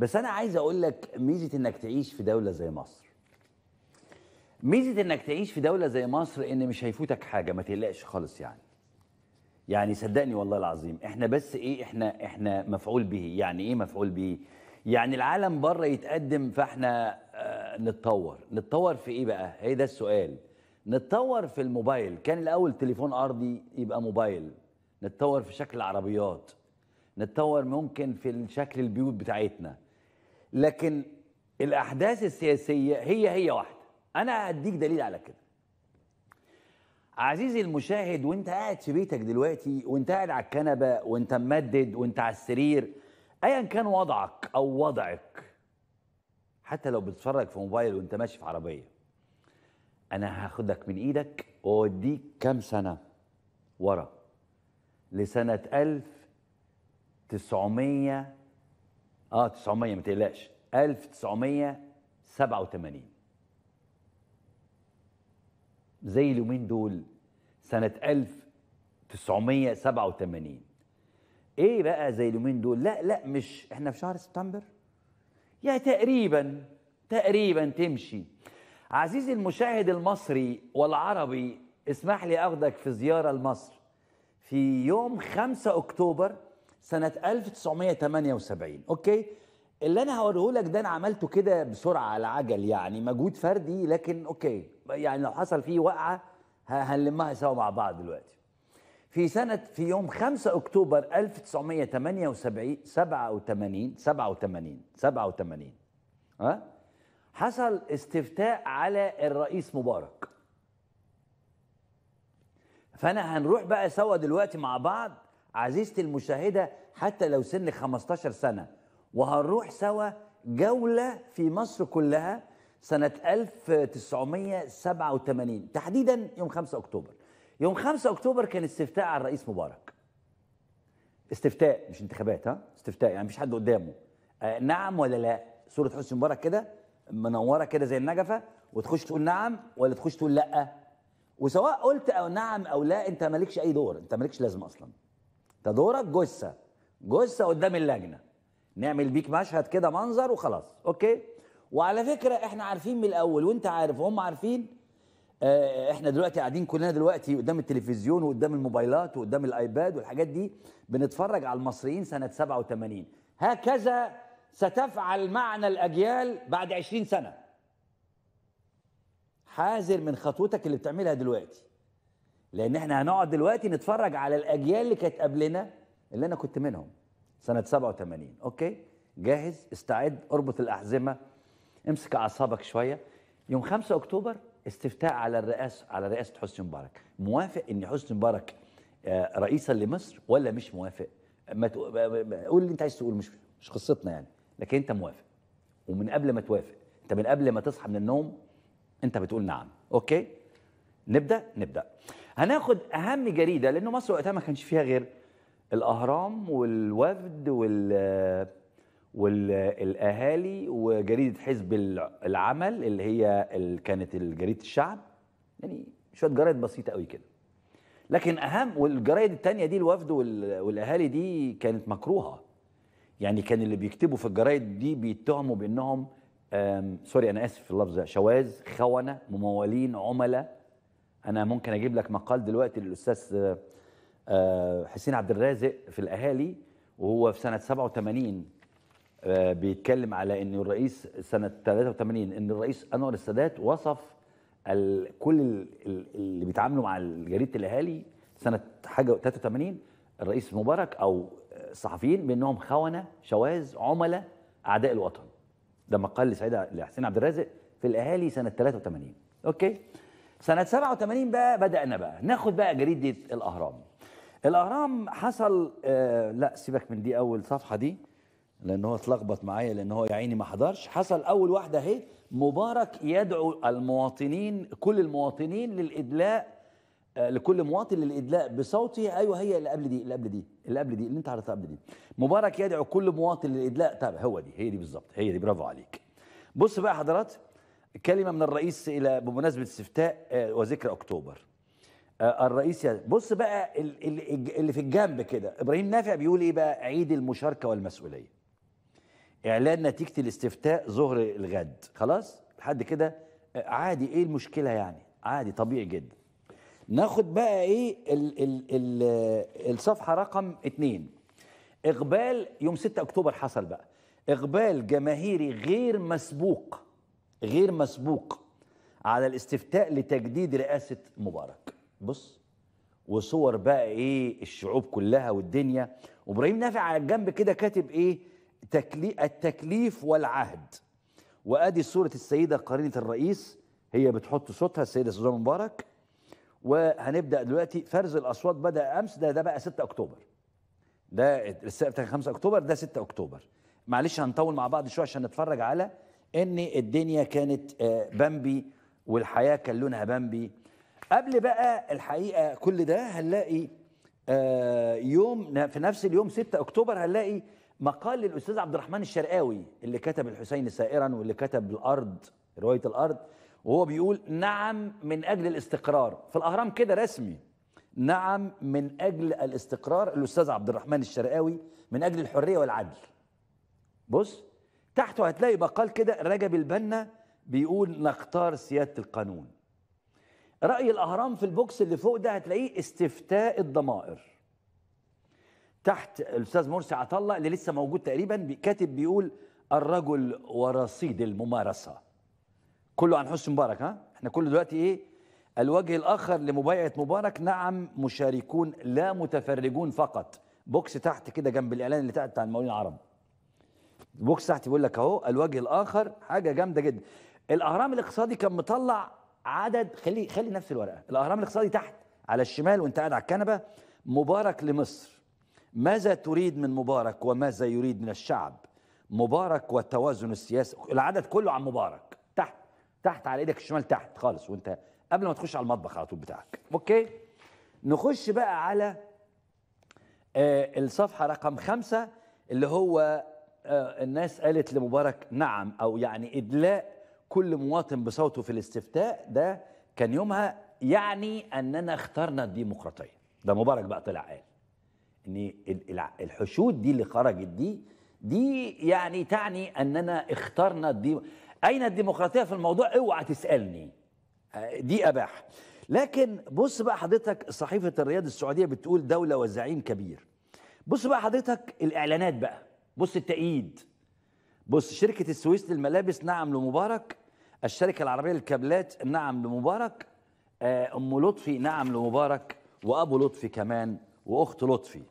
بس انا عايز اقول لك ميزه انك تعيش في دوله زي مصر ميزه انك تعيش في دوله زي مصر ان مش هيفوتك حاجه ما تقلقش خالص يعني يعني صدقني والله العظيم احنا بس ايه احنا احنا مفعول به يعني ايه مفعول به يعني العالم بره يتقدم فاحنا اه نتطور نتطور في ايه بقى هي ده السؤال نتطور في الموبايل كان الاول تليفون ارضي يبقى موبايل نتطور في شكل العربيات نتطور ممكن في شكل البيوت بتاعتنا لكن الاحداث السياسيه هي هي واحده انا هديك دليل على كده عزيزي المشاهد وانت قاعد في بيتك دلوقتي وانت قاعد على الكنبه وانت ممدد وانت على السرير ايا كان وضعك او وضعك حتى لو بتتفرج في موبايل وانت ماشي في عربيه انا هاخدك من ايدك واوديك كام سنه ورا لسنه 1900 اه 900 ما تقلقش 1987 زي اليومين دول سنة 1987 ايه بقى زي اليومين دول لا لا مش احنا في شهر سبتمبر يا يعني تقريبا تقريبا تمشي عزيزي المشاهد المصري والعربي اسمح لي اخدك في زيارة لمصر في يوم 5 اكتوبر سنة 1978 أوكي اللي أنا هوريه لك ده أنا عملته كده بسرعة على عجل يعني مجهود فردي لكن أوكي يعني لو حصل فيه وقعة هنلمها سوا مع بعض دلوقتي في سنة في يوم 5 أكتوبر 1978 87 87 87 ها حصل استفتاء على الرئيس مبارك فأنا هنروح بقى سوا دلوقتي مع بعض عزيزتي المشاهدة حتى لو سنك 15 سنة وهنروح سوا جولة في مصر كلها سنة 1987 تحديدا يوم 5 أكتوبر يوم 5 أكتوبر كان استفتاء على الرئيس مبارك استفتاء مش انتخابات ها استفتاء يعني مفيش حد قدامه آه نعم ولا لا صورة حسني مبارك كده منورة كده زي النجفة وتخش تقول نعم ولا تخش تقول لا وسواء قلت أو نعم أو لا أنت مالكش أي دور أنت مالكش لازم أصلاً ده دورك جثه جثه قدام اللجنه نعمل بيك مشهد كده منظر وخلاص اوكي وعلى فكره احنا عارفين من الاول وانت عارف وهم عارفين آه، احنا دلوقتي قاعدين كلنا دلوقتي قدام التلفزيون وقدام الموبايلات وقدام الايباد والحاجات دي بنتفرج على المصريين سنه 87 هكذا ستفعل معنا الاجيال بعد 20 سنه حاذر من خطوتك اللي بتعملها دلوقتي لان احنا هنقعد دلوقتي نتفرج على الاجيال اللي كانت قبلنا اللي انا كنت منهم سنه 87 اوكي جاهز استعد اربط الاحزمه امسك اعصابك شويه يوم 5 اكتوبر استفتاء على الرئاسه على رئاسه حسني مبارك موافق ان حسني مبارك آه، رئيسا لمصر ولا مش موافق ما قول اللي انت عايز تقول مش مش قصتنا يعني لكن انت موافق ومن قبل ما توافق انت من قبل ما تصحى من النوم انت بتقول نعم اوكي نبدا نبدا هناخد اهم جريده لانه مصر وقتها ما كانش فيها غير الاهرام والوفد وال والاهالي وجريده حزب العمل اللي هي اللي كانت جريده الشعب يعني شويه جرايد بسيطه قوي كده لكن اهم والجرايد الثانيه دي الوفد والاهالي دي كانت مكروهه يعني كان اللي بيكتبوا في الجرايد دي بيتهموا بانهم سوري انا اسف في اللفظ شواذ خونه ممولين عملاء انا ممكن اجيب لك مقال دلوقتي للاستاذ آه، حسين عبد الرازق في الاهالي وهو في سنه 87 آه، بيتكلم على ان الرئيس سنه 83 ان الرئيس انور السادات وصف كل اللي بيتعاملوا مع جريده الاهالي سنه حاجه 83 الرئيس مبارك او الصحفيين بانهم خونه شواذ عملاء اعداء الوطن ده مقال لسعيد لحسين عبد الرازق في الاهالي سنه 83 اوكي سنة 87 بقى بدأنا بقى ناخد بقى جريدة الأهرام الأهرام حصل آه لا سيبك من دي أول صفحة دي لأن هو اتلخبط معايا لأن هو يا عيني ما حضرش حصل أول واحدة أهي مبارك يدعو المواطنين كل المواطنين للإدلاء آه لكل مواطن للإدلاء بصوته أيوه هي اللي قبل دي اللي قبل دي اللي قبل دي اللي أنت عرفتها قبل دي مبارك يدعو كل مواطن للإدلاء طب هو دي هي دي بالظبط هي دي برافو عليك بص بقى حضرات كلمة من الرئيس إلى بمناسبة استفتاء آه، وذكرى أكتوبر آه، الرئيس يعني، بص بقى اللي في الجنب كده إبراهيم نافع بيقول إيه بقى عيد المشاركة والمسؤولية إعلان نتيجة الاستفتاء ظهر الغد خلاص لحد كده آه، عادي إيه المشكلة يعني عادي طبيعي جدا ناخد بقى إيه الـ الـ الـ الصفحة رقم اتنين إقبال يوم 6 أكتوبر حصل بقى إقبال جماهيري غير مسبوق غير مسبوق على الاستفتاء لتجديد رئاسة مبارك بص وصور بقى ايه الشعوب كلها والدنيا وابراهيم نافع على الجنب كده كاتب ايه تكلي التكليف والعهد وادي صورة السيدة قرينة الرئيس هي بتحط صوتها السيدة سوزان مبارك وهنبدا دلوقتي فرز الاصوات بدا امس ده ده بقى 6 اكتوبر ده الساعة 5 اكتوبر ده 6 اكتوبر معلش هنطول مع بعض شويه عشان نتفرج على ان الدنيا كانت آه، بامبي والحياه كان لونها بامبي قبل بقى الحقيقه كل ده هنلاقي آه، يوم في نفس اليوم 6 اكتوبر هنلاقي مقال للاستاذ عبد الرحمن الشرقاوي اللي كتب الحسين سائرا واللي كتب الارض روايه الارض وهو بيقول نعم من اجل الاستقرار في الاهرام كده رسمي نعم من اجل الاستقرار الاستاذ عبد الرحمن الشرقاوي من اجل الحريه والعدل بص تحته هتلاقي بقال كده رجب البنا بيقول نختار سياده القانون راي الاهرام في البوكس اللي فوق ده هتلاقيه استفتاء الضمائر تحت الاستاذ مرسي عطله اللي لسه موجود تقريبا كاتب بيقول الرجل ورصيد الممارسه كله عن حسن مبارك ها احنا كله دلوقتي ايه الوجه الاخر لمبايعه مبارك نعم مشاركون لا متفرجون فقط بوكس تحت كده جنب الاعلان اللي تحت بتاع المقاولين العرب البوكس تحت بيقول لك اهو الوجه الاخر حاجه جامده جدا الاهرام الاقتصادي كان مطلع عدد خلي خلي نفس الورقه الاهرام الاقتصادي تحت على الشمال وانت قاعد على الكنبه مبارك لمصر ماذا تريد من مبارك وماذا يريد من الشعب مبارك والتوازن السياسي العدد كله عن مبارك تحت تحت على ايدك الشمال تحت خالص وانت قبل ما تخش على المطبخ على طول بتاعك اوكي نخش بقى على آه، الصفحه رقم خمسة اللي هو آه، الناس قالت لمبارك نعم او يعني ادلاء كل مواطن بصوته في الاستفتاء ده كان يومها يعني اننا اخترنا الديمقراطيه ده مبارك بقى طلع قال ان الحشود دي اللي خرجت دي دي يعني تعني اننا اخترنا الديم... اين الديمقراطيه في الموضوع اوعى تسالني آه، دي اباح لكن بص بقى حضرتك صحيفه الرياض السعوديه بتقول دوله وزعيم كبير بص بقى حضرتك الاعلانات بقى بص التأييد بص شركة السويس للملابس نعم لمبارك الشركة العربية للكابلات نعم لمبارك آه، أم لطفي نعم لمبارك وأبو لطفي كمان وأخت لطفي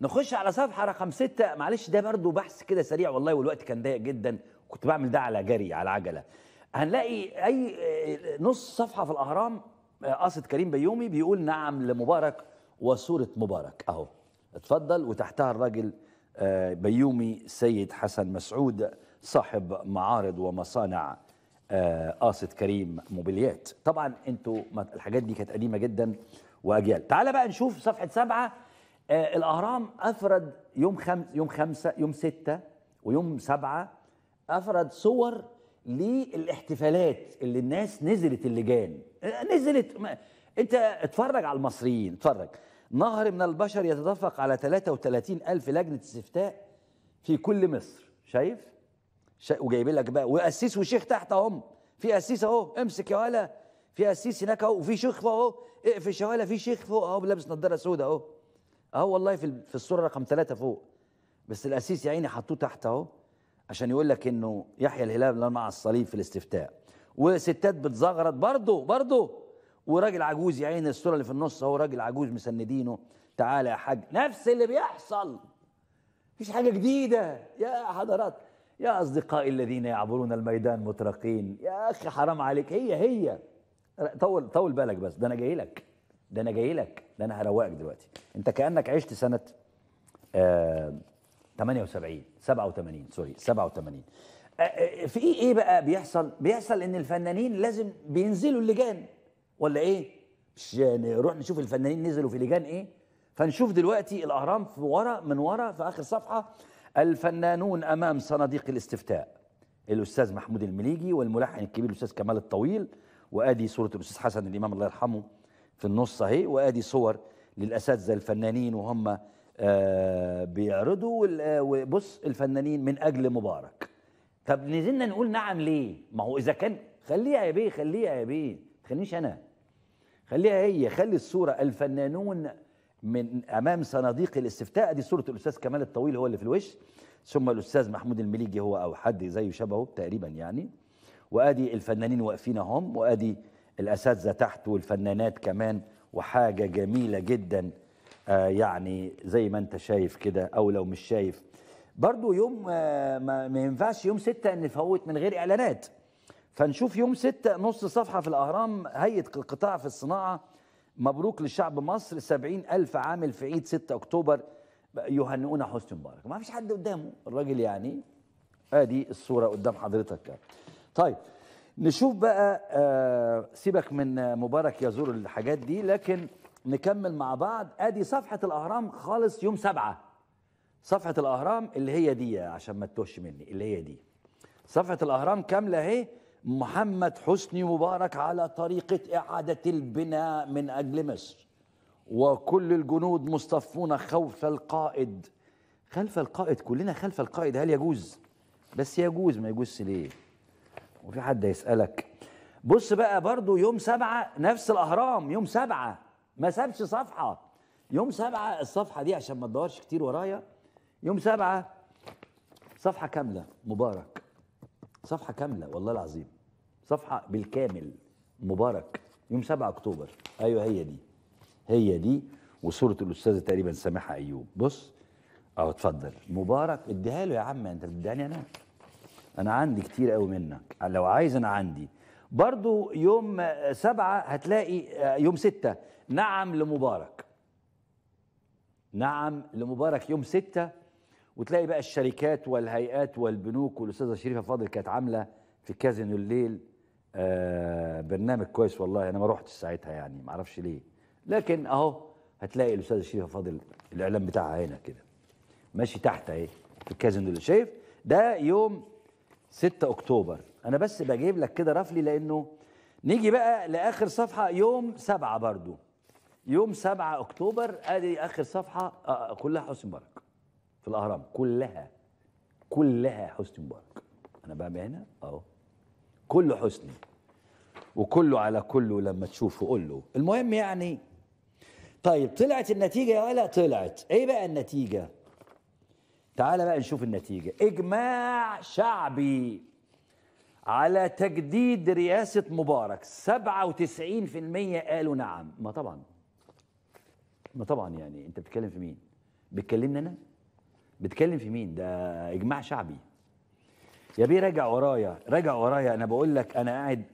نخش على صفحة رقم ستة معلش ده برضو بحث كده سريع والله والوقت كان ضيق جدا كنت بعمل ده على جري على عجلة هنلاقي أي آه، نص صفحة في الأهرام آه، قاصد كريم بيومي بيقول نعم لمبارك وصورة مبارك أهو اتفضل وتحتها الراجل آه، بيومي سيد حسن مسعود صاحب معارض ومصانع آه، قاصد كريم موبيليات طبعا انتوا الحاجات دي كانت قديمه جدا واجيال تعال بقى نشوف صفحه سبعة آه، الاهرام افرد يوم خم... يوم خمسة يوم ستة ويوم سبعة افرد صور للاحتفالات اللي الناس نزلت اللجان نزلت انت اتفرج على المصريين اتفرج نهر من البشر يتدفق على 33 ألف لجنة استفتاء في كل مصر شايف شا... وجايبين لك بقى وقسيس وشيخ تحت اهم في قسيس اهو امسك يا ولا في قسيس هناك اهو وفي شيخ فوق اهو اقفش يا ولا في شيخ فوق اهو لابس نظارة سوداء اهو اهو والله في في الصوره رقم ثلاثة فوق بس القسيس يا عيني حطوه تحت اهو عشان يقول لك انه يحيى الهلال مع الصليب في الاستفتاء وستات بتزغرط برضه برضه وراجل عجوز يا عيني الصوره اللي في النص اهو راجل عجوز مسندينه تعالى يا حاج نفس اللي بيحصل مفيش حاجه جديده يا حضرات يا اصدقائي الذين يعبرون الميدان مطرقين يا اخي حرام عليك هي هي طول طول بالك بس ده انا جاي لك ده انا جاي لك ده انا هروقك دلوقتي انت كانك عشت سنه آه 78 87 سوري 87 آه،, آه في ايه بقى بيحصل بيحصل ان الفنانين لازم بينزلوا اللجان ولا ايه مش نروح يعني نشوف الفنانين نزلوا في لجان ايه فنشوف دلوقتي الاهرام في ورا من ورا في اخر صفحه الفنانون امام صناديق الاستفتاء الاستاذ محمود المليجي والملحن الكبير الاستاذ كمال الطويل وادي صوره الاستاذ حسن الامام الله يرحمه في النص اهي وادي صور للاساتذه الفنانين وهم آه بيعرضوا وبص الفنانين من اجل مبارك طب نزلنا نقول نعم ليه ما هو اذا كان خليها يا بيه خليها يا بيه ما تخلينيش انا خليها هي خلي الصورة الفنانون من أمام صناديق الاستفتاء دي صورة الأستاذ كمال الطويل هو اللي في الوش ثم الأستاذ محمود المليجي هو أو حد زيه شبهه تقريبا يعني وأدي الفنانين واقفين هم وأدي الأساتذة تحت والفنانات كمان وحاجة جميلة جدا آه يعني زي ما أنت شايف كده أو لو مش شايف برضو يوم آه ما ينفعش يوم ستة نفوت من غير إعلانات فنشوف يوم ستة نص صفحة في الأهرام هيئة القطاع في الصناعة مبروك للشعب مصر سبعين ألف عامل في عيد 6 أكتوبر يهنئون حسني مبارك ما فيش حد قدامه الراجل يعني ادي آه الصورة قدام حضرتك طيب نشوف بقى آه، سيبك من مبارك يزور الحاجات دي لكن نكمل مع بعض ادي آه صفحة الأهرام خالص يوم سبعة صفحة الأهرام اللي هي دي عشان ما تتوش مني اللي هي دي صفحة الأهرام كاملة اهي محمد حسني مبارك على طريقة إعادة البناء من أجل مصر وكل الجنود مصطفون خوف القائد خلف القائد كلنا خلف القائد هل يجوز بس يجوز ما يجوزش ليه وفي حد يسألك بص بقى برضو يوم سبعة نفس الأهرام يوم سبعة ما سابش صفحة يوم سبعة الصفحة دي عشان ما تدورش كتير ورايا يوم سبعة صفحة كاملة مبارك صفحة كاملة والله العظيم صفحه بالكامل مبارك يوم 7 اكتوبر ايوه هي دي هي دي وصوره الاستاذه تقريبا سامحه ايوب بص اهو اتفضل مبارك اديها له يا عم انت بتديهاني انا انا عندي كتير قوي منك لو عايز انا عندي برضو يوم سبعة هتلاقي آه، يوم ستة نعم لمبارك نعم لمبارك يوم ستة وتلاقي بقى الشركات والهيئات والبنوك والأستاذة شريفة فاضل كانت عاملة في كازينو الليل آه، برنامج كويس والله انا ما رحتش ساعتها يعني ما اعرفش ليه لكن اهو هتلاقي الاستاذ الشريف فاضل الاعلان بتاعها هنا كده ماشي تحت اهي في الكازينو اللي شايف ده يوم 6 اكتوبر انا بس بجيب لك كده رفلي لانه نيجي بقى لاخر صفحه يوم 7 برضو يوم 7 اكتوبر ادي اخر صفحه آه،, آه كلها حسني مبارك في الاهرام كلها كلها حسني مبارك انا بقى هنا اهو كله حسني وكله على كله لما تشوفه قول له المهم يعني طيب طلعت النتيجه يا ولا طلعت ايه بقى النتيجه تعال بقى نشوف النتيجه اجماع شعبي على تجديد رئاسه مبارك 97% قالوا نعم ما طبعا ما طبعا يعني انت بتتكلم في مين بتكلمني انا بتكلم في مين ده اجماع شعبي يا بيه راجع ورايا راجع ورايا انا بقول لك انا قاعد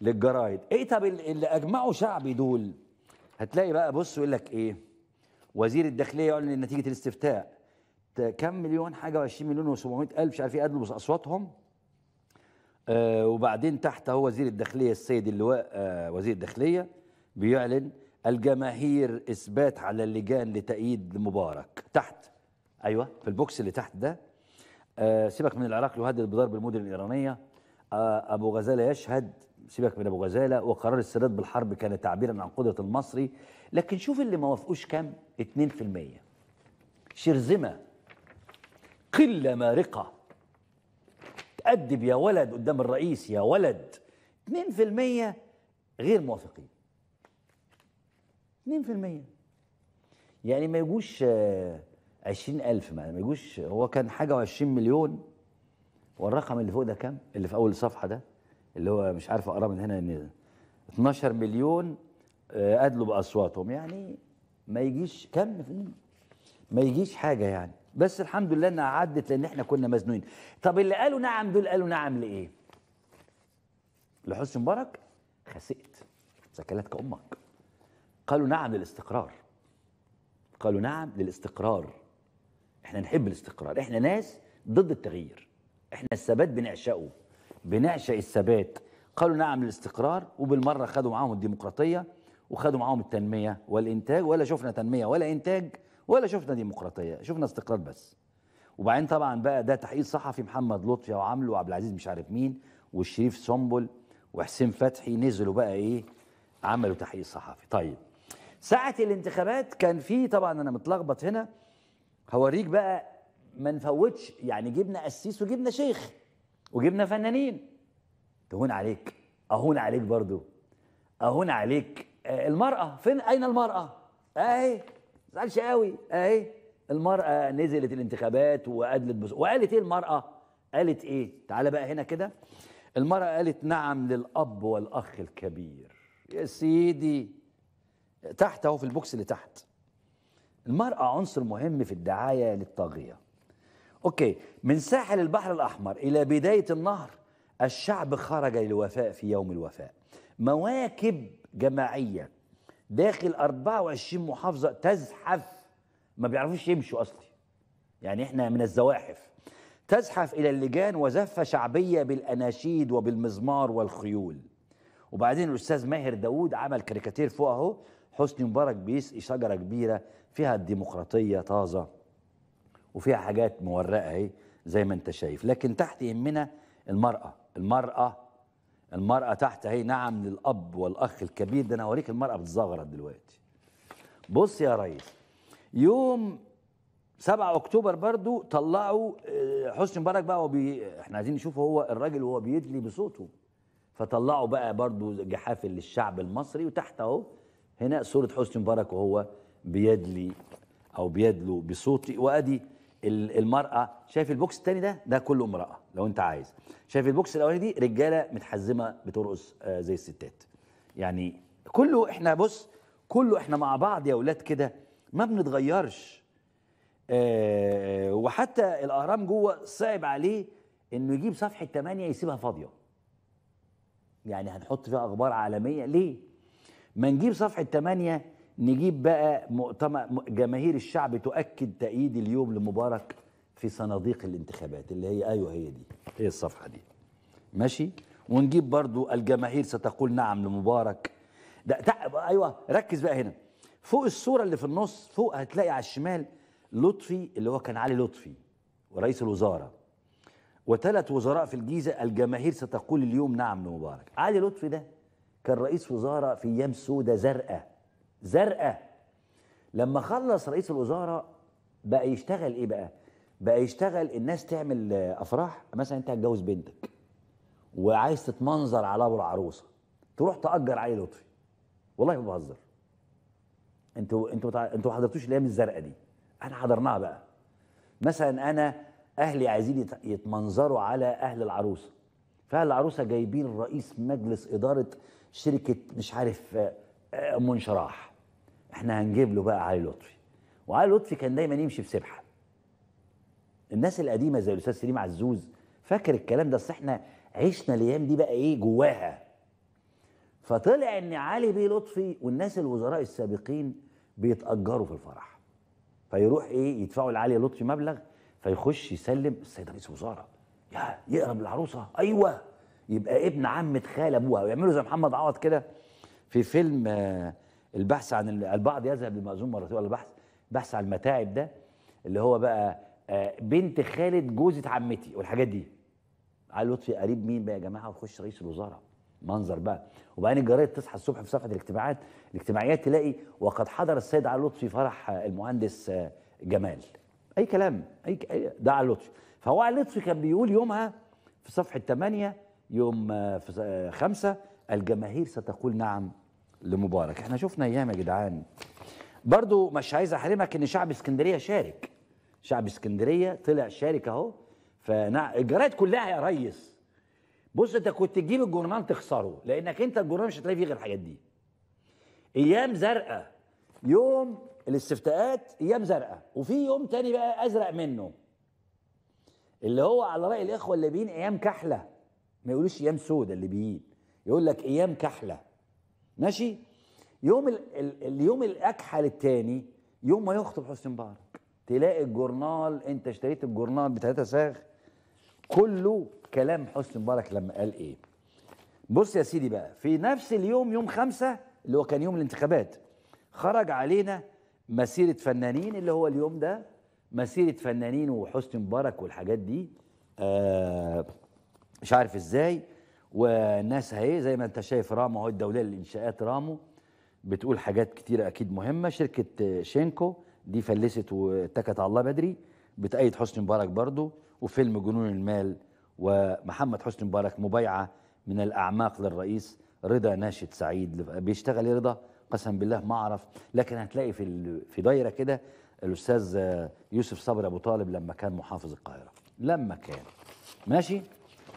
للجرايد ايه طب اللي اجمعوا شعبي دول هتلاقي بقى بص يقول لك ايه وزير الداخليه يعلن نتيجه الاستفتاء كم مليون حاجه و20 مليون و700 الف مش عارف ايه قدموا اصواتهم آه وبعدين تحت هو وزير الداخليه السيد اللواء آه وزير الداخليه بيعلن الجماهير اثبات على اللجان لتأييد مبارك تحت ايوه في البوكس اللي تحت ده آه، سيبك من العراق يهدد بضرب المدن الإيرانية آه، أبو غزالة يشهد سيبك من أبو غزالة وقرار السداد بالحرب كان تعبيرا عن قدرة المصري لكن شوف اللي ما وافقوش كام 2% شرذمة قلة مارقة تأدب يا ولد قدام الرئيس يا ولد 2% غير موافقين 2% يعني ما يجوش آه عشرين ألف ما يجوش هو كان حاجة و20 مليون والرقم اللي فوق ده كم اللي في أول صفحة ده اللي هو مش عارف أقرأ من هنا لهنا 12 مليون آه، أدلوا بأصواتهم يعني ما يجيش كم ما يجيش حاجة يعني بس الحمد لله انها عدت لان احنا كنا مزنوين طب اللي قالوا نعم دول قالوا نعم لايه لحسن مبارك خسئت سكلتك امك قالوا نعم للاستقرار قالوا نعم للاستقرار احنا نحب الاستقرار احنا ناس ضد التغيير احنا الثبات بنعشقه بنعشق الثبات قالوا نعم للاستقرار وبالمره خدوا معاهم الديمقراطيه وخدوا معاهم التنميه والانتاج ولا شفنا تنميه ولا انتاج ولا شفنا ديمقراطيه شفنا استقرار بس وبعدين طبعا بقى ده تحقيق صحفي محمد لطفي وعامله وعبد العزيز مش عارف مين والشريف سنبل وحسين فتحي نزلوا بقى ايه عملوا تحقيق صحفي طيب ساعه الانتخابات كان في طبعا انا متلخبط هنا هوريك بقى ما نفوتش يعني جبنا قسيس وجبنا شيخ وجبنا فنانين تهون عليك اهون عليك برضو اهون عليك آه، المرأة فين اين المرأة اهي زعلش قوي اهي المرأة نزلت الانتخابات وادلت بس وقالت ايه المرأة قالت ايه تعالى بقى هنا كده المرأة قالت نعم للأب والأخ الكبير يا سيدي تحت اهو في البوكس اللي تحت المرأة عنصر مهم في الدعاية للطاغية أوكي من ساحل البحر الأحمر إلى بداية النهر الشعب خرج للوفاء في يوم الوفاء مواكب جماعية داخل 24 محافظة تزحف ما بيعرفوش يمشوا أصلي يعني إحنا من الزواحف تزحف إلى اللجان وزفة شعبية بالأناشيد وبالمزمار والخيول وبعدين الأستاذ ماهر داوود عمل كاريكاتير فوق أهو حسني مبارك بيسقي شجرة كبيرة فيها الديمقراطية طازة وفيها حاجات مورقة اهي زي ما انت شايف لكن تحت يهمنا المرأة المرأة المرأة تحت اهي نعم للأب والأخ الكبير ده أنا هوريك المرأة بتزغرط دلوقتي بص يا ريس يوم 7 أكتوبر برضو طلعوا آه، حسني مبارك بقى وبي... احنا عايزين نشوف هو الراجل وهو بيدلي بصوته فطلعوا بقى برضو جحافل للشعب المصري وتحت اهو هنا صورة حسني مبارك وهو بيدلي او بيدلو بصوتي وادي المرأة شايف البوكس الثاني ده ده كله امرأة لو انت عايز شايف البوكس الاولاني دي رجالة متحزمة بترقص آه، زي الستات يعني كله احنا بص كله احنا مع بعض يا اولاد كده ما بنتغيرش آه، وحتى الاهرام جوه صعب عليه انه يجيب صفحة 8 يسيبها فاضية يعني هنحط فيها اخبار عالمية ليه ما نجيب صفحة 8 نجيب بقى مؤتمر جماهير الشعب تؤكد تأييد اليوم لمبارك في صناديق الانتخابات اللي هي ايوه هي دي هي الصفحه دي ماشي ونجيب برضو الجماهير ستقول نعم لمبارك ده ايوه ركز بقى هنا فوق الصوره اللي في النص فوق هتلاقي على الشمال لطفي اللي هو كان علي لطفي ورئيس الوزاره وثلاث وزراء في الجيزه الجماهير ستقول اليوم نعم لمبارك علي لطفي ده كان رئيس وزاره في ايام سودة زرقاء زرقاء لما خلص رئيس الوزراء بقى يشتغل ايه بقى بقى يشتغل الناس تعمل افراح مثلا انت هتجوز بنتك وعايز تتمنظر على ابو العروسه تروح تاجر علي لطفي والله ما بهزر انتوا انتوا انتوا ما حضرتوش الايام الزرقاء دي احنا حضرناها بقى مثلا انا اهلي عايزين يتمنظروا على اهل العروسه فاهل العروسه جايبين رئيس مجلس اداره شركه مش عارف آه، آه، منشراح احنا هنجيب له بقى علي لطفي وعلي لطفي كان دايما يمشي بسبحه الناس القديمه زي الاستاذ سليم عزوز فاكر الكلام ده اصل احنا عشنا الايام دي بقى ايه جواها فطلع ان علي بيه لطفي والناس الوزراء السابقين بيتاجروا في الفرح فيروح ايه يدفعوا لعلي لطفي مبلغ فيخش يسلم السيد رئيس الوزراء يا يقرب العروسه ايوه يبقى ابن عمه خال ابوها ويعملوا زي محمد عوض كده في فيلم آه البحث عن البعض يذهب للمأذون مرتين ولا البحث بحث عن المتاعب ده اللي هو بقى آه، بنت خالد جوزة عمتي والحاجات دي علي لطفي قريب مين بقى يا جماعه ويخش رئيس الوزراء منظر بقى وبعدين الجرايد تصحى الصبح في صفحه الاجتماعات الاجتماعيات تلاقي وقد حضر السيد علي لطفي فرح آه، المهندس آه، جمال اي كلام اي ك... ده علي لطفي فهو علي لطفي كان بيقول يومها في صفحه 8 يوم 5 الجماهير ستقول نعم لمبارك احنا شفنا ايام يا جدعان برضو مش عايز احرمك ان شعب اسكندريه شارك شعب اسكندريه طلع شارك اهو فنا الجرايد كلها يا ريس بص انت كنت تجيب الجورنال تخسره لانك انت الجورنال مش هتلاقي فيه غير الحاجات دي ايام زرقاء يوم الاستفتاءات ايام زرقاء وفي يوم تاني بقى ازرق منه اللي هو على راي الاخوه الليبيين ايام كحله ما يقولوش ايام سودة الليبيين يقول لك ايام كحله ماشي يوم اليوم الاكحل الثاني يوم ما يخطب حسني مبارك تلاقي الجورنال انت اشتريت الجورنال ب ساخ ساغ كله كلام حسني مبارك لما قال ايه بص يا سيدي بقى في نفس اليوم يوم خمسة اللي هو كان يوم الانتخابات خرج علينا مسيرة فنانين اللي هو اليوم ده مسيرة فنانين وحسني مبارك والحاجات دي آه مش عارف ازاي والناس اهي زي ما انت شايف رامو اهو الدوليه للانشاءات رامو بتقول حاجات كتيره اكيد مهمه شركه شينكو دي فلست واتكت على الله بدري بتأيد حسني مبارك برضه وفيلم جنون المال ومحمد حسني مبارك مبايعه من الاعماق للرئيس رضا ناشد سعيد بيشتغل ايه رضا قسم بالله ما اعرف لكن هتلاقي في في دايره كده الاستاذ يوسف صبري ابو طالب لما كان محافظ القاهره لما كان ماشي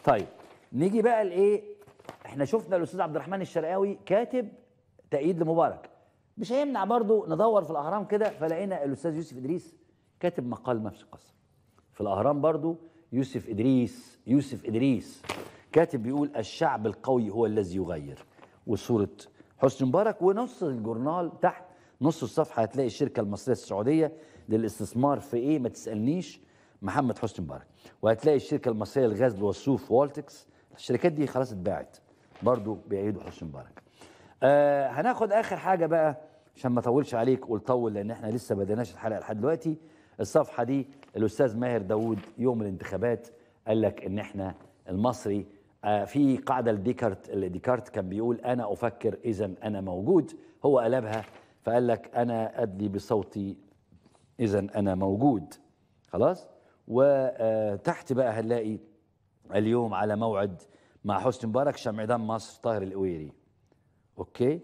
طيب نيجي بقى لايه احنا شفنا الاستاذ عبد الرحمن الشرقاوي كاتب تأييد لمبارك مش هيمنع برضه ندور في الاهرام كده فلقينا الاستاذ يوسف ادريس كاتب مقال نفس القصه في الاهرام برضه يوسف ادريس يوسف ادريس كاتب بيقول الشعب القوي هو الذي يغير وصوره حسني مبارك ونص الجورنال تحت نص الصفحه هتلاقي الشركه المصريه السعوديه للاستثمار في ايه ما تسالنيش محمد حسني مبارك وهتلاقي الشركه المصريه للغاز والصوف والتكس الشركات دي خلاص اتباعت برضو بيعيدوا حسن مبارك آه هناخد اخر حاجه بقى عشان ما اطولش عليك طول لان احنا لسه ما بديناش الحلقه لحد دلوقتي الصفحه دي الاستاذ ماهر داوود يوم الانتخابات قال لك ان احنا المصري آه في قاعده لديكارت اللي ديكارت كان بيقول انا افكر اذا انا موجود هو قلبها فقال لك انا ادلي بصوتي اذا انا موجود خلاص وتحت بقى هنلاقي اليوم على موعد مع حسني مبارك شمعدان مصر طاهر القويري اوكي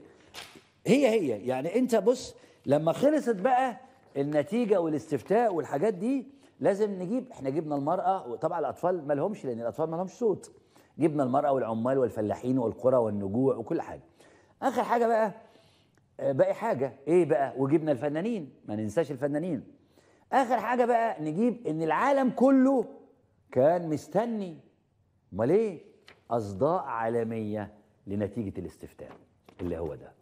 هي هي يعني انت بص لما خلصت بقى النتيجه والاستفتاء والحاجات دي لازم نجيب احنا جبنا المراه وطبعا الاطفال ما لهمش لان الاطفال ما لهمش صوت جبنا المراه والعمال والفلاحين والقرى والنجوع وكل حاجه اخر حاجه بقى آه، باقي حاجه ايه بقى وجبنا الفنانين ما ننساش الفنانين اخر حاجه بقى نجيب ان العالم كله كان مستني امال ايه اصداء عالميه لنتيجه الاستفتاء اللي هو ده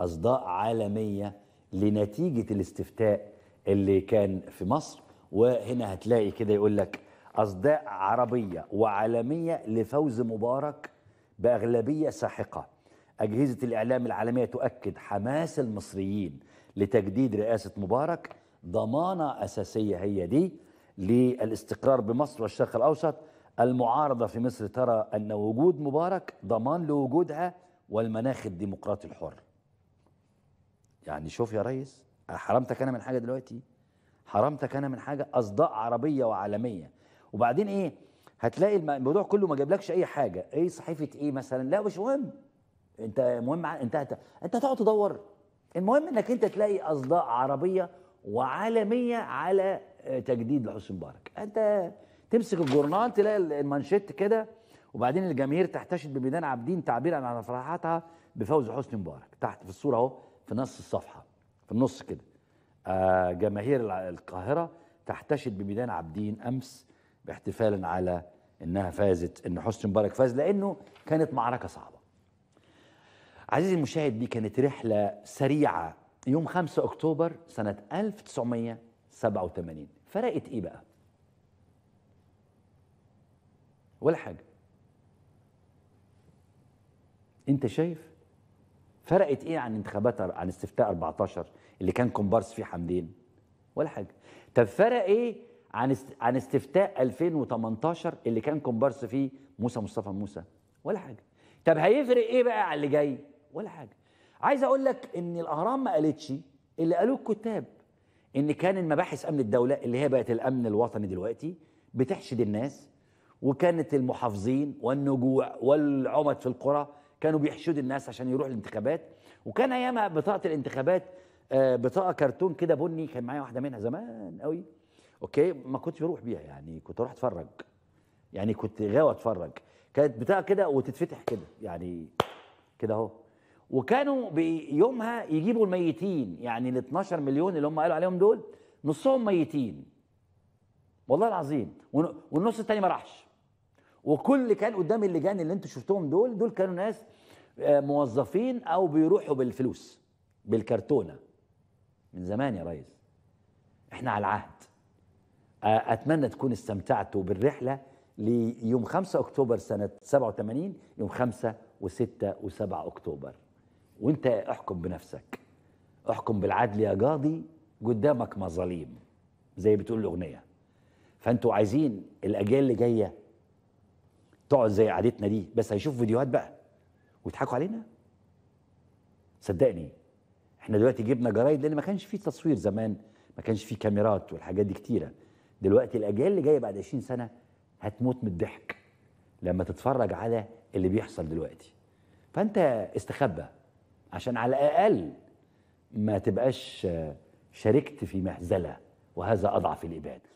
اصداء عالميه لنتيجه الاستفتاء اللي كان في مصر وهنا هتلاقي كده يقول لك اصداء عربيه وعالميه لفوز مبارك باغلبيه ساحقه اجهزه الاعلام العالميه تؤكد حماس المصريين لتجديد رئاسه مبارك ضمانه اساسيه هي دي للاستقرار بمصر والشرق الاوسط المعارضة في مصر ترى أن وجود مبارك ضمان لوجودها والمناخ الديمقراطي الحر يعني شوف يا ريس حرمتك أنا من حاجة دلوقتي حرمتك أنا من حاجة أصداء عربية وعالمية وبعدين إيه هتلاقي الموضوع كله ما جابلكش أي حاجة إيه صحيفة إيه مثلا لا مش مهم أنت مهم أنت هت... أنت هتقعد تدور المهم أنك أنت تلاقي أصداء عربية وعالمية على آه، تجديد لحسن مبارك أنت تمسك الجورنال تلاقي المانشيت كده وبعدين الجماهير تحتشد بميدان عابدين تعبيرا عن فرحتها بفوز حسني مبارك تحت في الصوره اهو في نص الصفحه في النص كده آه جماهير القاهره تحتشد بميدان عابدين امس باحتفالا على انها فازت ان حسني مبارك فاز لانه كانت معركه صعبه عزيزي المشاهد دي كانت رحله سريعه يوم 5 اكتوبر سنه 1987 فرقت ايه بقى ولا حاجه انت شايف فرقت ايه عن انتخابات عن استفتاء 14 اللي كان كومبارس فيه حمدين ولا حاجه طب فرق ايه عن عن استفتاء 2018 اللي كان كومبارس فيه موسى مصطفى موسى ولا حاجه طب هيفرق ايه بقى على اللي جاي ولا حاجه عايز اقول لك ان الاهرام ما قالتش اللي قالوه الكتاب ان كان المباحث امن الدوله اللي هي بقت الامن الوطني دلوقتي بتحشد الناس وكانت المحافظين والنجوع والعمد في القرى كانوا بيحشدوا الناس عشان يروحوا الانتخابات وكان ايامها بطاقه الانتخابات آه، بطاقه كرتون كده بني كان معايا واحده منها زمان قوي اوكي ما كنتش بروح بيها يعني كنت اروح اتفرج يعني كنت غاوي اتفرج كانت بتاعه كده وتتفتح كده يعني كده اهو وكانوا بيومها يجيبوا الميتين يعني ال 12 مليون اللي هم قالوا عليهم دول نصهم ميتين والله العظيم والنص التاني ما راحش وكل اللي كان قدام اللجان اللي انتوا شفتوهم دول دول كانوا ناس آه، موظفين او بيروحوا بالفلوس بالكرتونه من زمان يا ريس احنا على العهد اتمنى تكون استمتعتوا بالرحله ليوم 5 اكتوبر سنه 87 يوم 5 و6 و7 اكتوبر وانت احكم بنفسك احكم بالعدل يا قاضي قدامك مظاليم زي بتقول الاغنيه فانتوا عايزين الاجيال اللي جايه تقعد زي قعدتنا دي بس هيشوف فيديوهات بقى ويضحكوا علينا صدقني احنا دلوقتي جبنا جرايد لان ما كانش فيه تصوير زمان ما كانش فيه كاميرات والحاجات دي كتيره دلوقتي الاجيال اللي جايه بعد 20 سنه هتموت من الضحك لما تتفرج على اللي بيحصل دلوقتي فانت استخبى عشان على الاقل ما تبقاش شاركت في مهزله وهذا اضعف الاباده